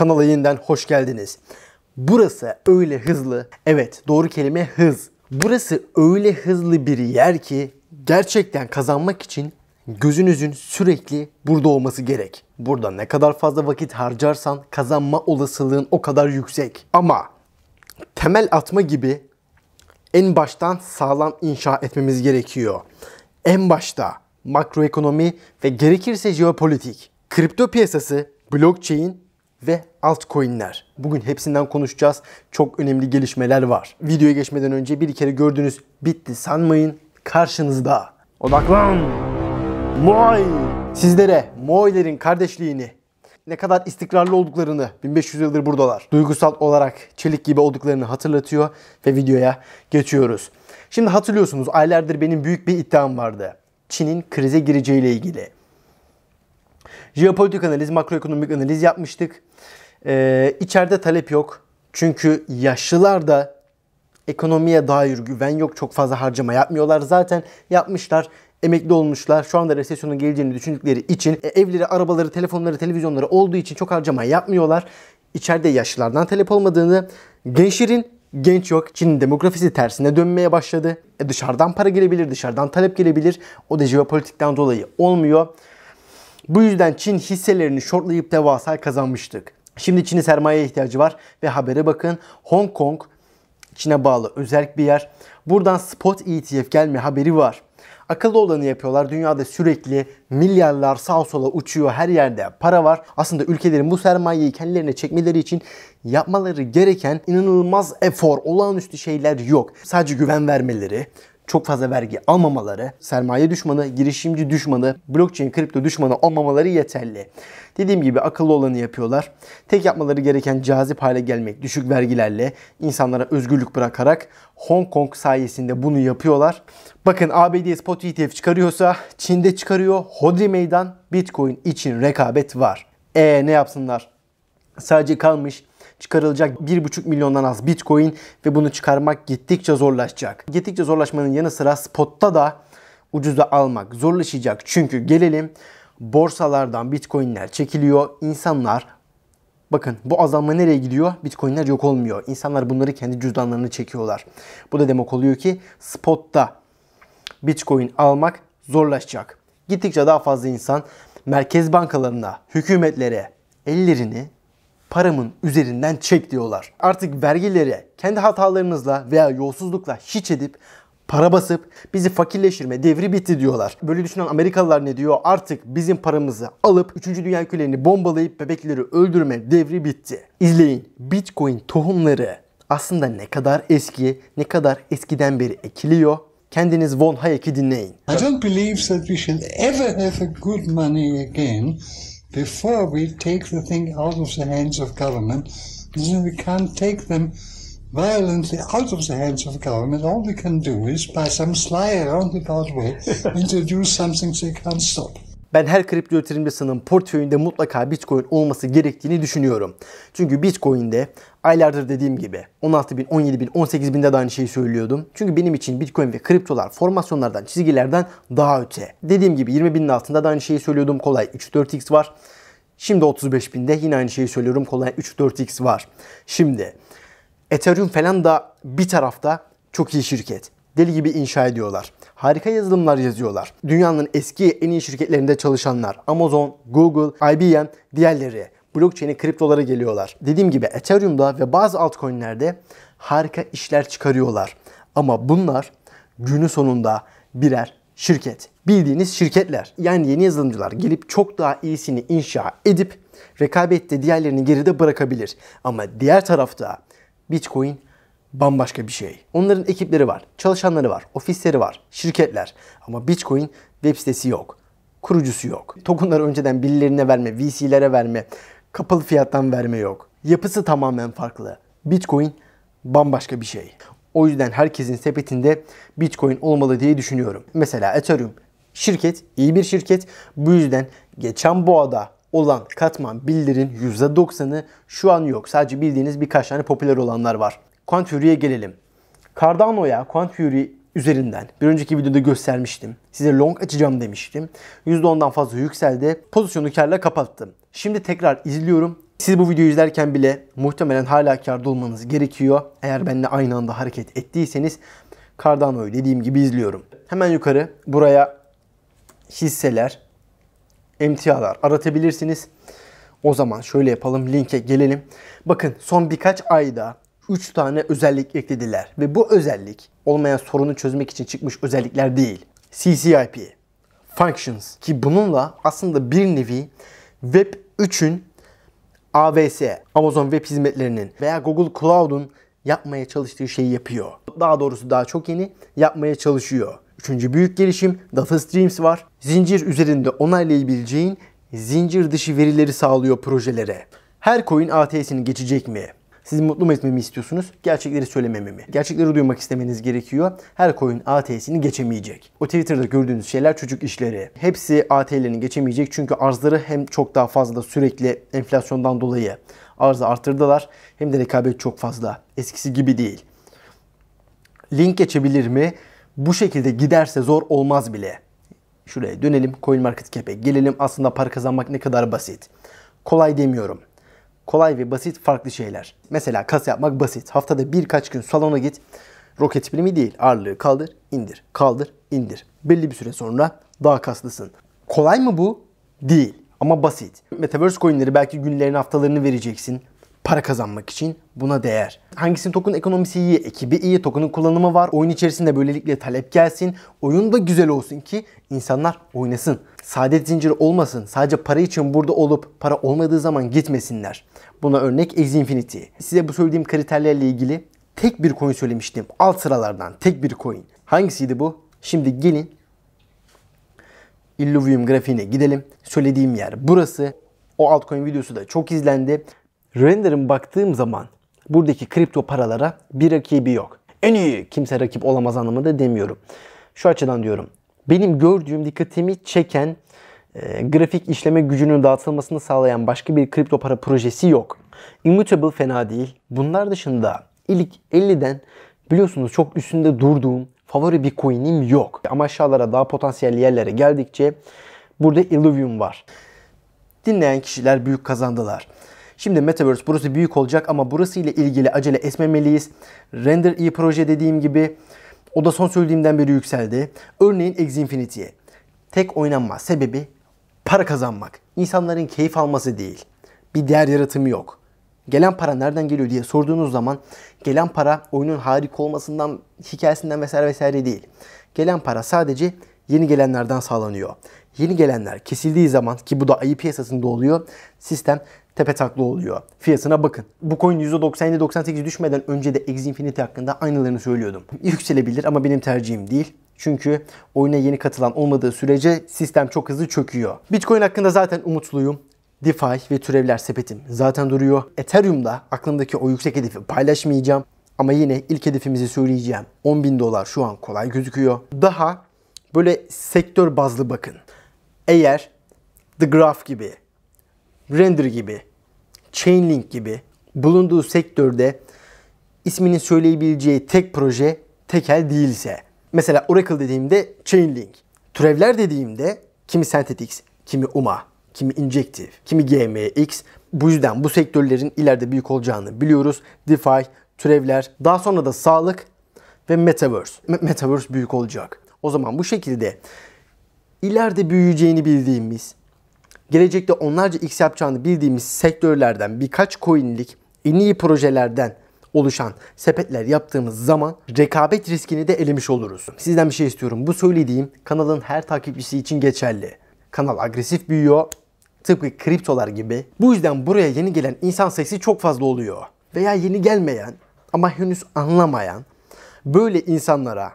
Kanala yeniden hoş geldiniz. Burası öyle hızlı. Evet doğru kelime hız. Burası öyle hızlı bir yer ki gerçekten kazanmak için gözünüzün sürekli burada olması gerek. Burada ne kadar fazla vakit harcarsan kazanma olasılığın o kadar yüksek. Ama temel atma gibi en baştan sağlam inşa etmemiz gerekiyor. En başta makroekonomi ve gerekirse jeopolitik. Kripto piyasası, blockchain ve altcoin'ler. Bugün hepsinden konuşacağız. Çok önemli gelişmeler var. Videoya geçmeden önce bir kere gördünüz bitti sanmayın. Karşınızda odaklan Moy. Sizlere Moylerin kardeşliğini ne kadar istikrarlı olduklarını 1500 yıldır buradalar. Duygusal olarak çelik gibi olduklarını hatırlatıyor ve videoya geçiyoruz. Şimdi hatırlıyorsunuz aylardır benim büyük bir iddiam vardı. Çin'in krize gireceğiyle ilgili. Jeopolitik analiz, makroekonomik analiz yapmıştık. Ee, içeride talep yok. Çünkü yaşlılar da ekonomiye dair güven yok. Çok fazla harcama yapmıyorlar. Zaten yapmışlar emekli olmuşlar. Şu anda resesyonun geleceğini düşündükleri için e, evleri, arabaları, telefonları, televizyonları olduğu için çok harcama yapmıyorlar. İçeride yaşlılardan talep olmadığını, gençlerin genç yok. Çin'in demografisi tersine dönmeye başladı. E dışarıdan para gelebilir, dışarıdan talep gelebilir. O da jeopolitikten dolayı olmuyor. Bu yüzden Çin hisselerini shortlayıp devasa kazanmıştık. Şimdi Çin'in sermaye ihtiyacı var ve habere bakın Hong Kong Çin'e bağlı özel bir yer. Buradan spot ETF gelme haberi var. Akıllı olanı yapıyorlar. Dünyada sürekli milyarlar sağ sola uçuyor. Her yerde para var. Aslında ülkelerin bu sermayeyi kendilerine çekmeleri için yapmaları gereken inanılmaz efor, olağanüstü şeyler yok. Sadece güven vermeleri, çok fazla vergi almamaları, sermaye düşmanı, girişimci düşmanı, blockchain, kripto düşmanı olmamaları yeterli. Dediğim gibi akıllı olanı yapıyorlar. Tek yapmaları gereken cazip hale gelmek, düşük vergilerle, insanlara özgürlük bırakarak Hong Kong sayesinde bunu yapıyorlar. Bakın ABD spot ETF çıkarıyorsa Çin'de çıkarıyor. Hodri meydan Bitcoin için rekabet var. E ne yapsınlar? Sadece kalmış çıkarılacak 1,5 milyondan az Bitcoin ve bunu çıkarmak gittikçe zorlaşacak. Gittikçe zorlaşmanın yanı sıra spotta da ucuza almak zorlaşacak. Çünkü gelelim borsalardan Bitcoin'ler çekiliyor. İnsanlar Bakın bu azalma nereye gidiyor? Bitcoin'ler yok olmuyor. İnsanlar bunları kendi cüzdanlarını çekiyorlar. Bu da demek oluyor ki spotta Bitcoin almak zorlaşacak. Gittikçe daha fazla insan merkez bankalarına, hükümetlere ellerini paramın üzerinden çek diyorlar. Artık vergilere kendi hatalarınızla veya yolsuzlukla hiç edip para basıp bizi fakirleştirme devri bitti diyorlar. Böyle düşünen Amerikalılar ne diyor? Artık bizim paramızı alıp 3. Dünya ülkelerini bombalayıp bebekleri öldürme devri bitti. İzleyin. Bitcoin tohumları aslında ne kadar eski, ne kadar eskiden beri ekiliyor. Kendiniz Von Hayek'i dinleyin. I don't believe that we should ever have a good money again before we take the thing out of the hands of government. We can't take them violently out of the hands of government. All we can do is, by some sly roundabout way, introduce something they can't stop. ben her kripto yatırımcısının portföyünde mutlaka Bitcoin olması gerektiğini düşünüyorum. Çünkü Bitcoin'de aylardır dediğim gibi 16 bin, 17 bin, 18 binde de aynı şeyi söylüyordum. Çünkü benim için Bitcoin ve kriptolar formasyonlardan, çizgilerden daha öte. Dediğim gibi 20 binin altında da aynı şeyi söylüyordum. Kolay 3-4x var. Şimdi 35 binde yine aynı şeyi söylüyorum. Kolay 3-4x var. Şimdi Ethereum falan da bir tarafta çok iyi şirket. Deli gibi inşa ediyorlar harika yazılımlar yazıyorlar. Dünyanın eski en iyi şirketlerinde çalışanlar Amazon, Google, IBM, diğerleri blockchain'e kriptolara geliyorlar. Dediğim gibi Ethereum'da ve bazı altcoin'lerde harika işler çıkarıyorlar. Ama bunlar günü sonunda birer şirket. Bildiğiniz şirketler. Yani yeni yazılımcılar gelip çok daha iyisini inşa edip rekabette diğerlerini geride bırakabilir. Ama diğer tarafta Bitcoin bambaşka bir şey. Onların ekipleri var, çalışanları var, ofisleri var, şirketler. Ama Bitcoin web sitesi yok. Kurucusu yok. Tokenları önceden birilerine verme, VC'lere verme, kapalı fiyattan verme yok. Yapısı tamamen farklı. Bitcoin bambaşka bir şey. O yüzden herkesin sepetinde Bitcoin olmalı diye düşünüyorum. Mesela Ethereum şirket iyi bir şirket. Bu yüzden geçen boğada olan katman bildirin %90'ı şu an yok. Sadece bildiğiniz birkaç tane popüler olanlar var. Quant Quanture'ye gelelim. Cardano'ya Quant Fury üzerinden bir önceki videoda göstermiştim. Size long açacağım demiştim. %10'dan fazla yükseldi. Pozisyonu karla kapattım. Şimdi tekrar izliyorum. Siz bu videoyu izlerken bile muhtemelen hala karda olmanız gerekiyor. Eğer benimle aynı anda hareket ettiyseniz Cardano'yu dediğim gibi izliyorum. Hemen yukarı buraya hisseler, emtialar aratabilirsiniz. O zaman şöyle yapalım linke gelelim. Bakın son birkaç ayda 3 tane özellik eklediler. Ve bu özellik olmayan sorunu çözmek için çıkmış özellikler değil. CCIP, Functions ki bununla aslında bir nevi Web 3'ün AWS, Amazon Web Hizmetlerinin veya Google Cloud'un yapmaya çalıştığı şeyi yapıyor. Daha doğrusu daha çok yeni yapmaya çalışıyor. Üçüncü büyük gelişim Data Streams var. Zincir üzerinde onaylayabileceğin zincir dışı verileri sağlıyor projelere. Her coin ATS'ini geçecek mi? Sizi mutlu etmemi istiyorsunuz. Gerçekleri söylememi mi? Gerçekleri duymak istemeniz gerekiyor. Her koyun AT'sini geçemeyecek. O Twitter'da gördüğünüz şeyler çocuk işleri. Hepsi AT'lerini geçemeyecek çünkü arzları hem çok daha fazla sürekli enflasyondan dolayı arzı arttırdılar hem de rekabet çok fazla. Eskisi gibi değil. Link geçebilir mi? Bu şekilde giderse zor olmaz bile. Şuraya dönelim CoinMarketCap'e gelelim. Aslında para kazanmak ne kadar basit. Kolay demiyorum kolay ve basit farklı şeyler. Mesela kas yapmak basit. Haftada birkaç gün salona git. Roket bilimi değil. Ağırlığı kaldır, indir, kaldır, indir. Belli bir süre sonra daha kaslısın. Kolay mı bu? Değil. Ama basit. Metaverse coinleri belki günlerini haftalarını vereceksin para kazanmak için buna değer. Hangisinin token ekonomisi iyi, ekibi iyi, token'ın kullanımı var. Oyun içerisinde böylelikle talep gelsin. Oyun da güzel olsun ki insanlar oynasın. Saadet zinciri olmasın. Sadece para için burada olup para olmadığı zaman gitmesinler. Buna örnek Axie Infinity. Size bu söylediğim kriterlerle ilgili tek bir coin söylemiştim. Alt sıralardan tek bir coin. Hangisiydi bu? Şimdi gelin Illuvium grafiğine gidelim. Söylediğim yer burası. O altcoin videosu da çok izlendi. Render'ın baktığım zaman buradaki kripto paralara bir rakibi yok. En iyi kimse rakip olamaz anlamında demiyorum. Şu açıdan diyorum. Benim gördüğüm dikkatimi çeken e, grafik işleme gücünün dağıtılmasını sağlayan başka bir kripto para projesi yok. Immutable fena değil. Bunlar dışında ilk 50'den biliyorsunuz çok üstünde durduğum favori bir coin'im yok. Ama aşağılara daha potansiyel yerlere geldikçe burada Illuvium var. Dinleyen kişiler büyük kazandılar. Şimdi Metaverse burası büyük olacak ama burası ile ilgili acele esmemeliyiz. Render iyi proje dediğim gibi o da son söylediğimden beri yükseldi. Örneğin Xinfinity'ye. Tek oynanma sebebi para kazanmak. İnsanların keyif alması değil. Bir değer yaratımı yok. Gelen para nereden geliyor diye sorduğunuz zaman gelen para oyunun harika olmasından, hikayesinden vesaire vesaire değil. Gelen para sadece yeni gelenlerden sağlanıyor. Yeni gelenler kesildiği zaman ki bu da ayı piyasasında oluyor. Sistem tepe taklı oluyor. Fiyatına bakın. Bu coin %97-98 düşmeden önce de X Infinity hakkında aynılarını söylüyordum. Yükselebilir ama benim tercihim değil. Çünkü oyuna yeni katılan olmadığı sürece sistem çok hızlı çöküyor. Bitcoin hakkında zaten umutluyum. DeFi ve türevler sepetim zaten duruyor. Ethereum'da aklımdaki o yüksek hedefi paylaşmayacağım. Ama yine ilk hedefimizi söyleyeceğim. 10 bin dolar şu an kolay gözüküyor. Daha böyle sektör bazlı bakın. Eğer The Graph gibi, Render gibi Chainlink gibi bulunduğu sektörde ismini söyleyebileceği tek proje tekel değilse. Mesela Oracle dediğimde Chainlink. Türevler dediğimde kimi Synthetix, kimi UMA, kimi Injective, kimi GMX. Bu yüzden bu sektörlerin ileride büyük olacağını biliyoruz. DeFi, türevler, daha sonra da sağlık ve Metaverse. Metaverse büyük olacak. O zaman bu şekilde ileride büyüyeceğini bildiğimiz gelecekte onlarca X yapacağını bildiğimiz sektörlerden birkaç coinlik en iyi projelerden oluşan sepetler yaptığımız zaman rekabet riskini de elemiş oluruz. Sizden bir şey istiyorum. Bu söylediğim kanalın her takipçisi için geçerli. Kanal agresif büyüyor. Tıpkı kriptolar gibi. Bu yüzden buraya yeni gelen insan sayısı çok fazla oluyor. Veya yeni gelmeyen ama henüz anlamayan böyle insanlara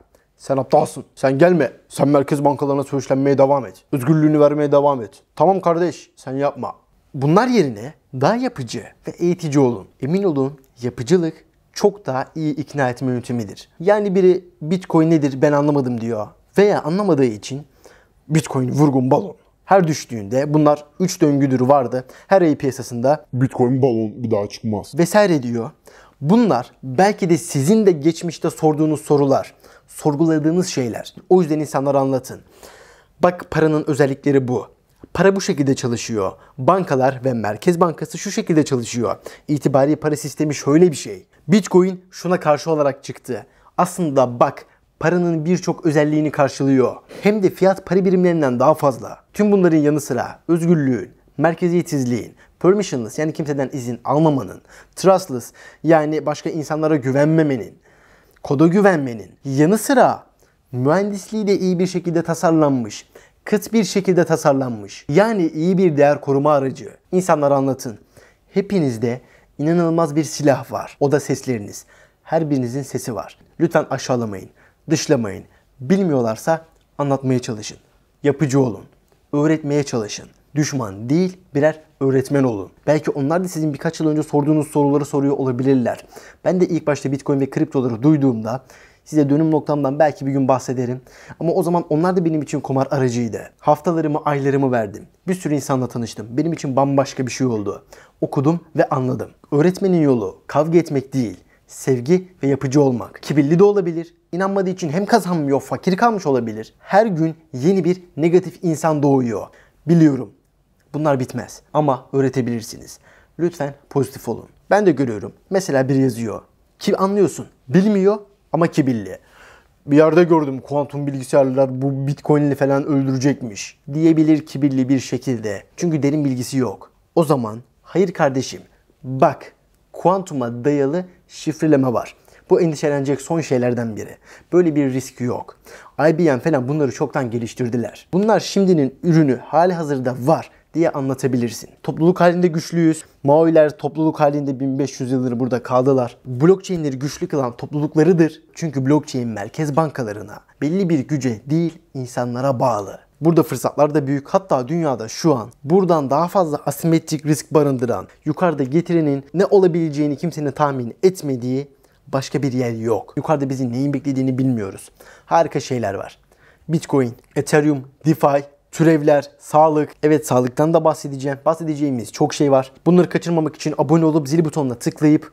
sen aptalsın. Sen gelme. Sen merkez bankalarına söğüşlenmeye devam et. Özgürlüğünü vermeye devam et. Tamam kardeş sen yapma. Bunlar yerine daha yapıcı ve eğitici olun. Emin olun yapıcılık çok daha iyi ikna etme yöntemidir. Yani biri Bitcoin nedir ben anlamadım diyor veya anlamadığı için Bitcoin vurgun balon. Her düştüğünde bunlar 3 döngüdür vardı. Her ay piyasasında Bitcoin balon bir daha çıkmaz. Vesaire diyor. Bunlar belki de sizin de geçmişte sorduğunuz sorular, sorguladığınız şeyler. O yüzden insanlara anlatın. Bak paranın özellikleri bu. Para bu şekilde çalışıyor. Bankalar ve Merkez Bankası şu şekilde çalışıyor. İtibari para sistemi şöyle bir şey. Bitcoin şuna karşı olarak çıktı. Aslında bak paranın birçok özelliğini karşılıyor. Hem de fiyat para birimlerinden daha fazla. Tüm bunların yanı sıra özgürlüğün, merkeziyetsizliğin, permissionless yani kimseden izin almamanın, trustless yani başka insanlara güvenmemenin, koda güvenmenin yanı sıra mühendisliği de iyi bir şekilde tasarlanmış, kıt bir şekilde tasarlanmış. Yani iyi bir değer koruma aracı. İnsanlar anlatın. Hepinizde inanılmaz bir silah var. O da sesleriniz. Her birinizin sesi var. Lütfen aşağılamayın, dışlamayın. Bilmiyorlarsa anlatmaya çalışın. Yapıcı olun. Öğretmeye çalışın düşman değil birer öğretmen olun. Belki onlar da sizin birkaç yıl önce sorduğunuz soruları soruyor olabilirler. Ben de ilk başta Bitcoin ve kriptoları duyduğumda Size dönüm noktamdan belki bir gün bahsederim. Ama o zaman onlar da benim için kumar aracıydı. Haftalarımı, aylarımı verdim. Bir sürü insanla tanıştım. Benim için bambaşka bir şey oldu. Okudum ve anladım. Öğretmenin yolu kavga etmek değil, sevgi ve yapıcı olmak. Kibirli de olabilir, inanmadığı için hem kazanmıyor, fakir kalmış olabilir. Her gün yeni bir negatif insan doğuyor. Biliyorum Bunlar bitmez ama öğretebilirsiniz. Lütfen pozitif olun. Ben de görüyorum. Mesela bir yazıyor. Ki anlıyorsun. Bilmiyor ama kibirli. Bir yerde gördüm kuantum bilgisayarlar bu bitcoin'li falan öldürecekmiş. Diyebilir kibirli bir şekilde. Çünkü derin bilgisi yok. O zaman hayır kardeşim bak kuantuma dayalı şifreleme var. Bu endişelenecek son şeylerden biri. Böyle bir risk yok. IBM falan bunları çoktan geliştirdiler. Bunlar şimdinin ürünü hali hazırda var diye anlatabilirsin. Topluluk halinde güçlüyüz. Maoiler topluluk halinde 1500 yıldır burada kaldılar. Blockchain'leri güçlü kılan topluluklarıdır. Çünkü blockchain merkez bankalarına belli bir güce değil insanlara bağlı. Burada fırsatlar da büyük. Hatta dünyada şu an buradan daha fazla asimetrik risk barındıran, yukarıda getirinin ne olabileceğini kimsenin tahmin etmediği başka bir yer yok. Yukarıda bizi neyin beklediğini bilmiyoruz. Harika şeyler var. Bitcoin, Ethereum, DeFi, türevler, sağlık. Evet sağlıktan da bahsedeceğim. Bahsedeceğimiz çok şey var. Bunları kaçırmamak için abone olup zil butonuna tıklayıp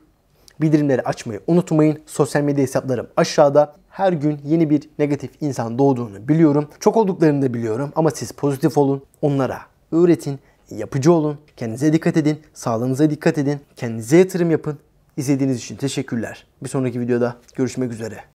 bildirimleri açmayı unutmayın. Sosyal medya hesaplarım aşağıda. Her gün yeni bir negatif insan doğduğunu biliyorum. Çok olduklarını da biliyorum ama siz pozitif olun. Onlara öğretin, yapıcı olun. Kendinize dikkat edin, sağlığınıza dikkat edin. Kendinize yatırım yapın. İzlediğiniz için teşekkürler. Bir sonraki videoda görüşmek üzere.